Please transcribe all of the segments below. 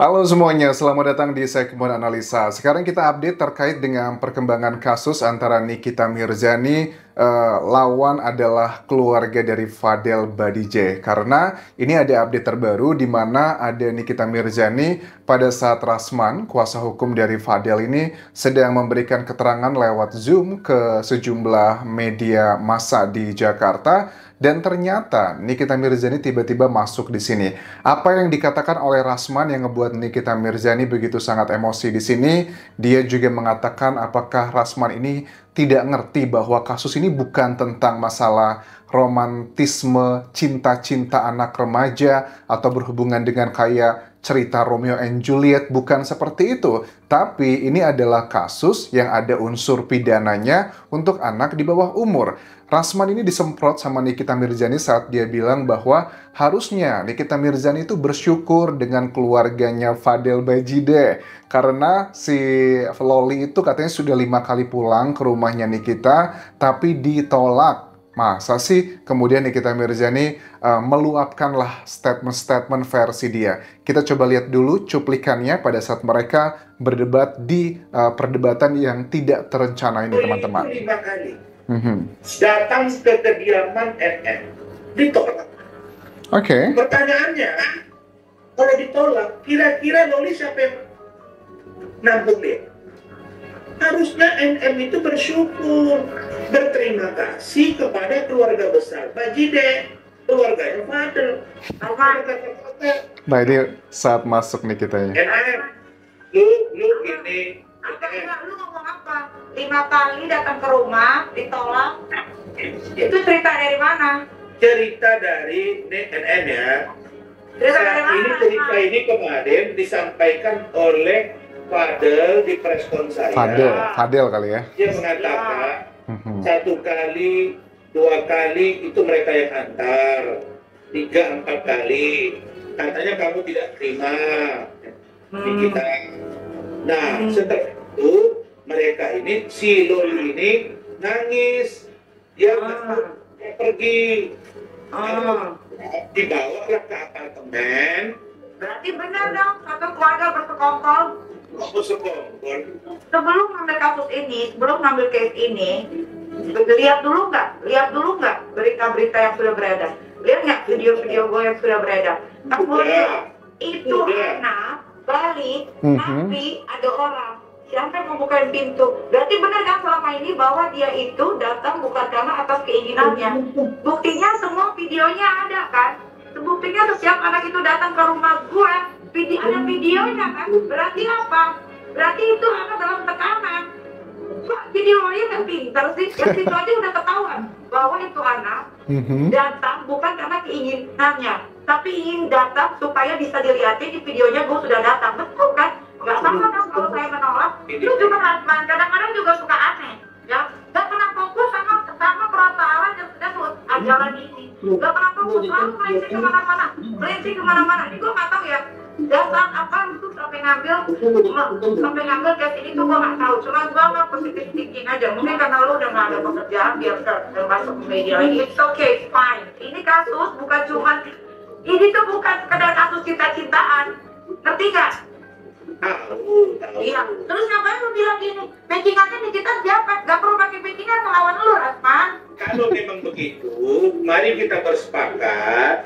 Halo semuanya, selamat datang di segmen analisa. Sekarang kita update terkait dengan perkembangan kasus antara Nikita Mirzani uh, lawan adalah keluarga dari Fadel Badije karena ini ada update terbaru di mana ada Nikita Mirzani pada saat Rasman kuasa hukum dari Fadel ini sedang memberikan keterangan lewat Zoom ke sejumlah media massa di Jakarta dan ternyata Nikita Mirzani tiba-tiba masuk di sini. Apa yang dikatakan oleh Rasman yang ngebuat Nikita Mirzani begitu sangat emosi di sini, dia juga mengatakan apakah Rasman ini tidak ngerti bahwa kasus ini bukan tentang masalah romantisme, cinta-cinta anak remaja, atau berhubungan dengan kayak cerita Romeo and Juliet bukan seperti itu, tapi ini adalah kasus yang ada unsur pidananya untuk anak di bawah umur. Rasman ini disemprot sama Nikita Mirzani saat dia bilang bahwa harusnya Nikita Mirzani itu bersyukur dengan keluarganya Fadel Bajide karena si Loli itu katanya sudah lima kali pulang ke rumahnya Nikita tapi ditolak Masa sih kemudian Nikita Mirzani uh, meluapkanlah statement-statement versi dia. Kita coba lihat dulu cuplikannya pada saat mereka berdebat di uh, perdebatan yang tidak terencana ini teman-teman. mm-hmm. datang ke kediaman NN ditolak. Oke. Okay. Pertanyaannya, kalau ditolak, kira-kira Loli siapa yang nampung dia? Harusnya NM itu bersyukur berterima kasih kepada keluarga besar Pak Jide, keluarganya Fadel, Alvan, Nah ini saat masuk nih ya. NM, lu, lu ini Apa, lu ngomong apa? Lima kali datang ke rumah, ditolak. Itu cerita dari mana? Cerita dari NM ya. Cerita dari mana? Ini cerita ini kemarin disampaikan oleh Fadel di preskon saya. Fadel, Fadel kali ya. Dia mengatakan, Mhm. satu kali dua kali itu mereka yang antar tiga empat kali katanya kamu tidak terima hmm. di kita nah hmm. setelah itu mereka ini si Loli ini nangis dia ah. pergi ah. dibawa ke apartemen berarti benar dong satu keluarga bersekongkol bersekongkol sebelum ngambil kasus ini sebelum ngambil case ini lihat dulu nggak lihat dulu nggak berita-berita yang sudah beredar lihat nggak video-video gue yang sudah beredar kamu itu anak balik mm tapi ada orang siapa yang membuka pintu berarti benar kan selama ini bahwa dia itu datang bukan karena atas keinginannya buktinya semua videonya ada kan buktinya setiap anak itu datang ke rumah gue video ada videonya kan berarti apa berarti itu anak dalam tekanan jadi lawyer yang pintar sih. udah ketahuan bahwa itu anak mm-hmm. datang bukan karena keinginannya, tapi ingin datang supaya bisa dilihatin di videonya gue sudah datang. Betul kan? Gak sama kan kalau saya menolak. Itu juga kan, kan, kadang-kadang juga suka aneh. Ya, nggak pernah fokus sama sama permasalahan yang sudah ajaran ini. Nggak pernah fokus selalu melenceng kemana-mana, sih kemana-mana. Ini gue nggak tahu ya datang apa itu sampai ngambil sampai ngambil gas ini tuh gue nggak tahu cuma gue mah positif thinking aja mungkin karena lu udah nggak ada pekerjaan biar gak masuk ke media lagi it's okay it's fine ini kasus bukan cuma ini tuh bukan sekedar kasus cinta-cintaan ngerti tau. Iya, terus ngapain lu bilang gini? Backingannya kita siapa? Gak perlu pakai backingan melawan lu, Rasman. Kalau memang begitu, mari kita bersepakat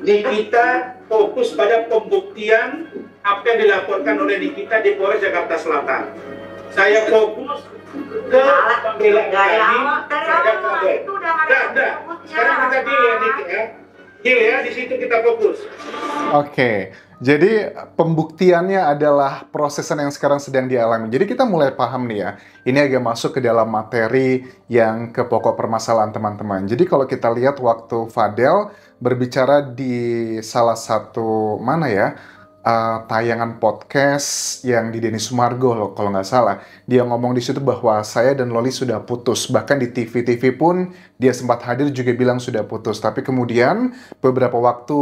Nikita fokus pada pembuktian apa yang dilaporkan oleh Nikita di Polres Jakarta Selatan. Saya fokus ke pembelaan ini. terhadap Polres. Tidak, tidak. Sekarang ya. kita deal ya, Nikita. Ya. Deal ya, di situ kita fokus. Oke. Okay. Jadi pembuktiannya adalah prosesan yang sekarang sedang dialami. Jadi kita mulai paham nih ya, ini agak masuk ke dalam materi yang ke pokok permasalahan teman-teman. Jadi kalau kita lihat waktu Fadel berbicara di salah satu mana ya, uh, tayangan podcast yang di Denis Sumargo loh kalau nggak salah dia ngomong di situ bahwa saya dan Loli sudah putus bahkan di TV TV pun dia sempat hadir juga bilang sudah putus tapi kemudian beberapa waktu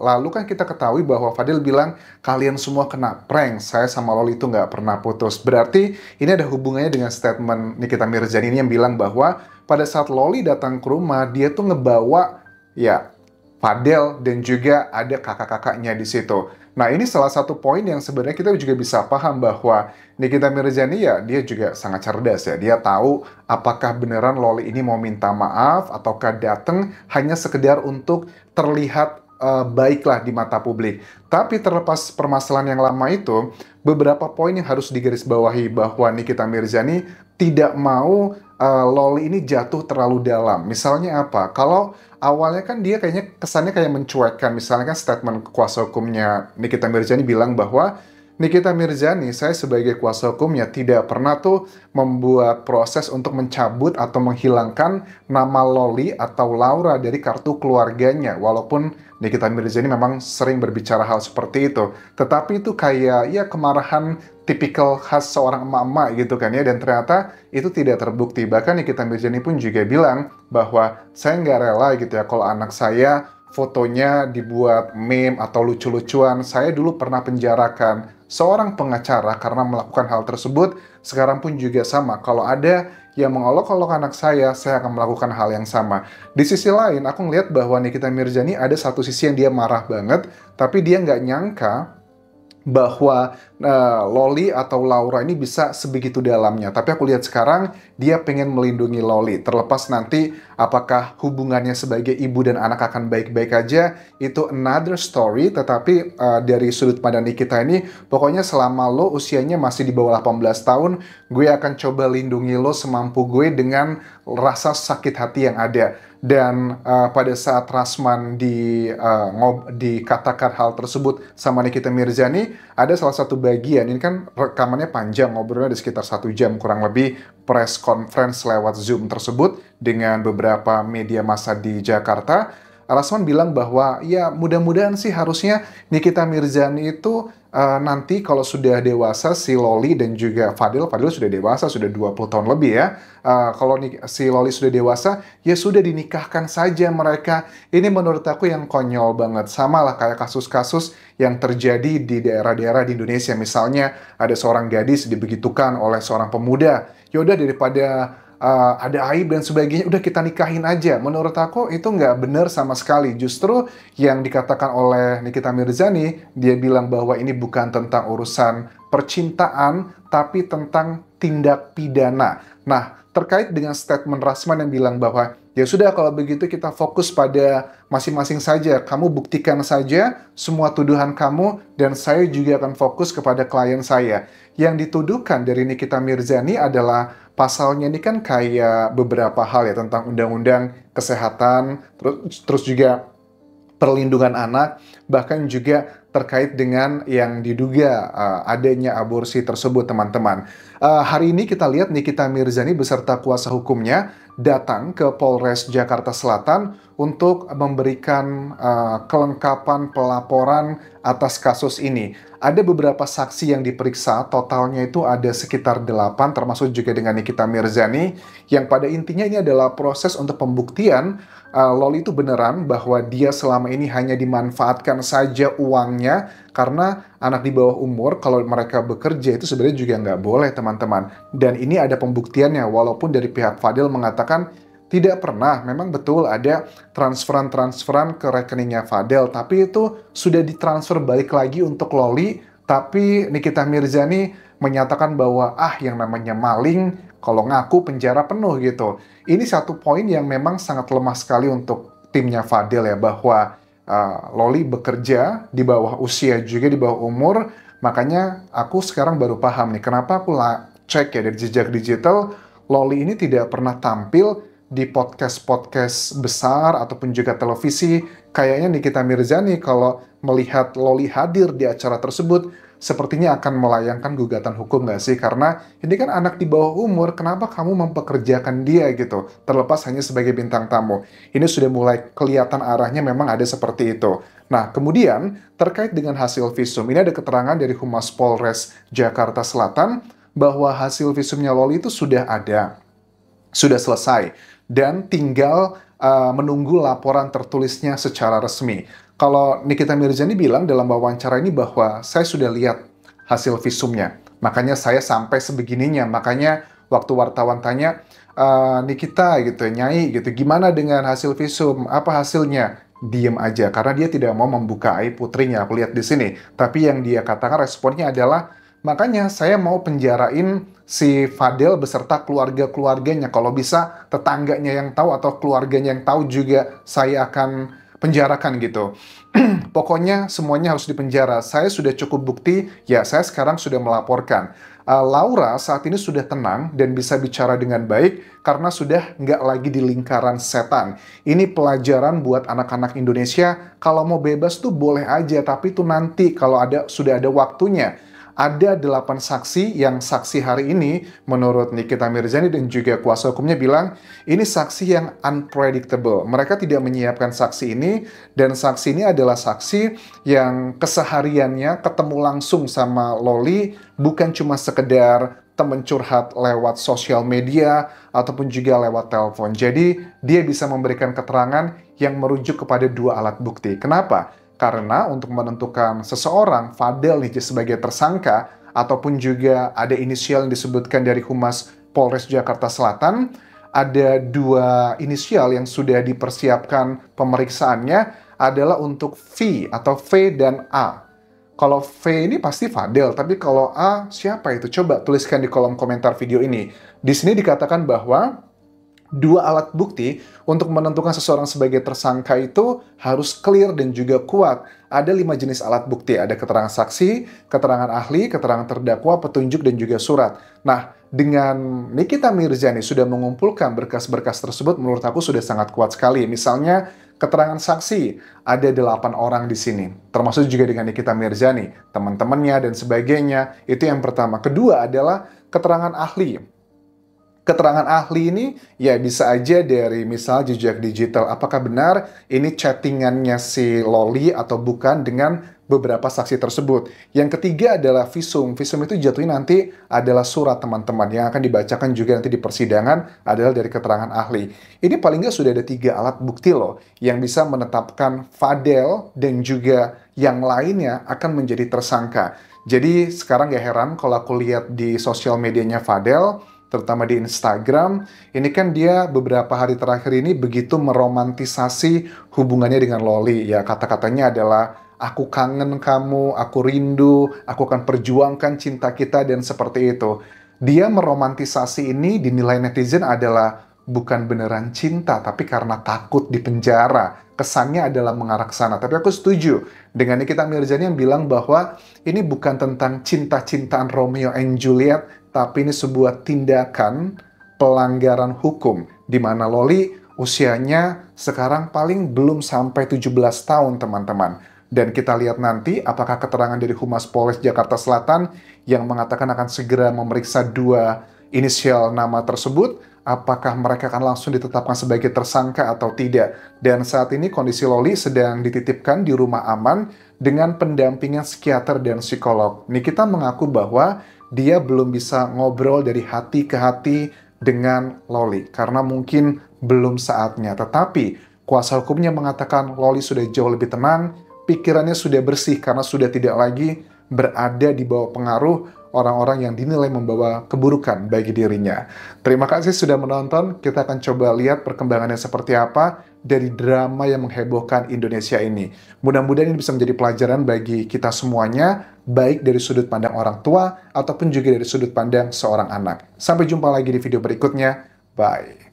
lalu kan kita ketahui bahwa Fadil bilang kalian semua kena prank saya sama Loli itu nggak pernah putus berarti ini ada hubungannya dengan statement Nikita Mirzani ini yang bilang bahwa pada saat Loli datang ke rumah dia tuh ngebawa ya Padel dan juga ada kakak-kakaknya di situ. Nah, ini salah satu poin yang sebenarnya kita juga bisa paham bahwa Nikita Mirzani ya dia juga sangat cerdas ya. Dia tahu apakah beneran Loli ini mau minta maaf ataukah datang hanya sekedar untuk terlihat uh, baiklah di mata publik. Tapi terlepas permasalahan yang lama itu, beberapa poin yang harus digarisbawahi bahwa Nikita Mirzani tidak mau uh, eh, loli ini jatuh terlalu dalam. Misalnya apa? Kalau awalnya kan dia kayaknya kesannya kayak mencuekkan. Misalnya kan statement kuasa hukumnya Nikita Mirzani bilang bahwa Nikita Mirzani, saya sebagai kuasa hukum ya tidak pernah tuh membuat proses untuk mencabut atau menghilangkan nama Loli atau Laura dari kartu keluarganya. Walaupun Nikita Mirzani memang sering berbicara hal seperti itu. Tetapi itu kayak ya kemarahan tipikal khas seorang emak-emak gitu kan ya dan ternyata itu tidak terbukti bahkan Nikita Mirzani pun juga bilang bahwa saya nggak rela gitu ya kalau anak saya fotonya dibuat meme atau lucu-lucuan saya dulu pernah penjarakan seorang pengacara karena melakukan hal tersebut, sekarang pun juga sama. Kalau ada yang mengolok-olok anak saya, saya akan melakukan hal yang sama. Di sisi lain, aku ngeliat bahwa Nikita Mirzani ada satu sisi yang dia marah banget, tapi dia nggak nyangka bahwa uh, Loli atau Laura ini bisa sebegitu dalamnya. Tapi aku lihat sekarang dia pengen melindungi Loli. Terlepas nanti apakah hubungannya sebagai ibu dan anak akan baik-baik aja, itu another story. Tetapi uh, dari sudut pandang Nikita ini, pokoknya selama lo usianya masih di bawah 18 tahun, gue akan coba lindungi lo semampu gue dengan rasa sakit hati yang ada dan uh, pada saat Rasman di uh, ngob, dikatakan hal tersebut sama Nikita Mirzani ada salah satu bagian ini kan rekamannya panjang ngobrolnya di sekitar satu jam kurang lebih press conference lewat Zoom tersebut dengan beberapa media massa di Jakarta Rasman bilang bahwa ya mudah-mudahan sih harusnya Nikita Mirzani itu uh, nanti kalau sudah dewasa si Loli dan juga Fadil, Fadil sudah dewasa, sudah 20 tahun lebih ya. Uh, kalau si Loli sudah dewasa, ya sudah dinikahkan saja mereka. Ini menurut aku yang konyol banget. Sama lah kayak kasus-kasus yang terjadi di daerah-daerah di Indonesia. Misalnya ada seorang gadis dibegitukan oleh seorang pemuda. Yaudah daripada uh, ada aib dan sebagainya, udah kita nikahin aja. Menurut aku itu nggak benar sama sekali. Justru yang dikatakan oleh Nikita Mirzani, dia bilang bahwa ini bukan tentang urusan percintaan, tapi tentang tindak pidana. Nah, terkait dengan statement Rasman yang bilang bahwa ya sudah kalau begitu kita fokus pada masing-masing saja. Kamu buktikan saja semua tuduhan kamu dan saya juga akan fokus kepada klien saya. Yang dituduhkan dari Nikita Mirzani adalah pasalnya ini kan kayak beberapa hal ya tentang undang-undang kesehatan, terus terus juga perlindungan anak, bahkan juga terkait dengan yang diduga uh, adanya aborsi tersebut, teman-teman. Uh, hari ini kita lihat Nikita Mirzani beserta kuasa hukumnya datang ke Polres Jakarta Selatan untuk memberikan uh, kelengkapan pelaporan atas kasus ini. Ada beberapa saksi yang diperiksa, totalnya itu ada sekitar 8 termasuk juga dengan Nikita Mirzani yang pada intinya ini adalah proses untuk pembuktian uh, eh, Loli itu beneran bahwa dia selama ini hanya dimanfaatkan saja uangnya karena anak di bawah umur kalau mereka bekerja itu sebenarnya juga nggak boleh teman-teman. Dan ini ada pembuktiannya walaupun dari pihak Fadil mengatakan mengatakan tidak pernah. Memang betul ada transferan-transferan ke rekeningnya Fadel, tapi itu sudah ditransfer balik lagi untuk Loli. Tapi Nikita Mirzani menyatakan bahwa ah yang namanya maling kalau ngaku penjara penuh gitu. Ini satu poin yang memang sangat lemah sekali untuk timnya Fadel ya bahwa uh, Loli bekerja di bawah usia juga di bawah umur. Makanya aku sekarang baru paham nih kenapa aku cek ya dari jejak digital Loli ini tidak pernah tampil di podcast-podcast besar ataupun juga televisi. Kayaknya Nikita Mirzani kalau melihat Loli hadir di acara tersebut, sepertinya akan melayangkan gugatan hukum nggak sih? Karena ini kan anak di bawah umur, kenapa kamu mempekerjakan dia gitu? Terlepas hanya sebagai bintang tamu. Ini sudah mulai kelihatan arahnya memang ada seperti itu. Nah, kemudian terkait dengan hasil visum, ini ada keterangan dari Humas Polres Jakarta Selatan, bahwa hasil visumnya Loli itu sudah ada, sudah selesai, dan tinggal uh, menunggu laporan tertulisnya secara resmi. Kalau Nikita Mirzani bilang dalam wawancara ini bahwa saya sudah lihat hasil visumnya, makanya saya sampai sebegininya, makanya waktu wartawan tanya, e, Nikita gitu, ya, Nyai gitu, gimana dengan hasil visum, apa hasilnya? Diem aja, karena dia tidak mau membuka aib putrinya, aku lihat di sini. Tapi yang dia katakan responnya adalah, Makanya saya mau penjarain si Fadel beserta keluarga-keluarganya. Kalau bisa tetangganya yang tahu atau keluarganya yang tahu juga saya akan penjarakan gitu. Pokoknya semuanya harus dipenjara. Saya sudah cukup bukti, ya saya sekarang sudah melaporkan. Uh, Laura saat ini sudah tenang dan bisa bicara dengan baik karena sudah nggak lagi di lingkaran setan. Ini pelajaran buat anak-anak Indonesia. Kalau mau bebas tuh boleh aja, tapi tuh nanti kalau ada sudah ada waktunya ada delapan saksi yang saksi hari ini menurut Nikita Mirzani dan juga kuasa hukumnya bilang ini saksi yang unpredictable. Mereka tidak menyiapkan saksi ini dan saksi ini adalah saksi yang kesehariannya ketemu langsung sama Loli bukan cuma sekedar teman curhat lewat sosial media ataupun juga lewat telepon. Jadi, dia bisa memberikan keterangan yang merujuk kepada dua alat bukti. Kenapa? Karena untuk menentukan seseorang, Fadel nih sebagai tersangka, ataupun juga ada inisial yang disebutkan dari Humas Polres Jakarta Selatan, ada dua inisial yang sudah dipersiapkan pemeriksaannya adalah untuk V atau V dan A. Kalau V ini pasti Fadel, tapi kalau A siapa itu? Coba tuliskan di kolom komentar video ini. Di sini dikatakan bahwa dua alat bukti untuk menentukan seseorang sebagai tersangka itu harus clear dan juga kuat. Ada lima jenis alat bukti, ada keterangan saksi, keterangan ahli, keterangan terdakwa, petunjuk, dan juga surat. Nah, dengan Nikita Mirzani sudah mengumpulkan berkas-berkas tersebut menurut aku sudah sangat kuat sekali. Misalnya, keterangan saksi, ada delapan orang di sini. Termasuk juga dengan Nikita Mirzani, teman-temannya, dan sebagainya. Itu yang pertama. Kedua adalah keterangan ahli keterangan ahli ini ya bisa aja dari misal jejak digital. Apakah benar ini chattingannya si Loli atau bukan dengan beberapa saksi tersebut. Yang ketiga adalah visum. Visum itu jatuhnya nanti adalah surat teman-teman yang akan dibacakan juga nanti di persidangan adalah dari keterangan ahli. Ini paling nggak sudah ada tiga alat bukti loh yang bisa menetapkan Fadel dan juga yang lainnya akan menjadi tersangka. Jadi sekarang gak heran kalau aku lihat di sosial medianya Fadel, terutama di Instagram, ini kan dia beberapa hari terakhir ini begitu meromantisasi hubungannya dengan Loli. Ya, kata-katanya adalah aku kangen kamu, aku rindu, aku akan perjuangkan cinta kita dan seperti itu. Dia meromantisasi ini dinilai netizen adalah bukan beneran cinta, tapi karena takut di penjara. Kesannya adalah mengarah ke sana. Tapi aku setuju dengan Nikita Mirzani yang bilang bahwa ini bukan tentang cinta-cintaan Romeo and Juliet tapi ini sebuah tindakan pelanggaran hukum di mana Loli usianya sekarang paling belum sampai 17 tahun, teman-teman. Dan kita lihat nanti apakah keterangan dari Humas Polres Jakarta Selatan yang mengatakan akan segera memeriksa dua inisial nama tersebut, apakah mereka akan langsung ditetapkan sebagai tersangka atau tidak. Dan saat ini kondisi Loli sedang dititipkan di rumah aman dengan pendampingan psikiater dan psikolog. Nikita mengaku bahwa dia belum bisa ngobrol dari hati ke hati dengan Loli karena mungkin belum saatnya. Tetapi kuasa hukumnya mengatakan Loli sudah jauh lebih tenang, pikirannya sudah bersih karena sudah tidak lagi berada di bawah pengaruh orang-orang yang dinilai membawa keburukan bagi dirinya. Terima kasih sudah menonton. Kita akan coba lihat perkembangannya seperti apa dari drama yang menghebohkan Indonesia ini. Mudah-mudahan ini bisa menjadi pelajaran bagi kita semuanya, baik dari sudut pandang orang tua ataupun juga dari sudut pandang seorang anak. Sampai jumpa lagi di video berikutnya. Bye.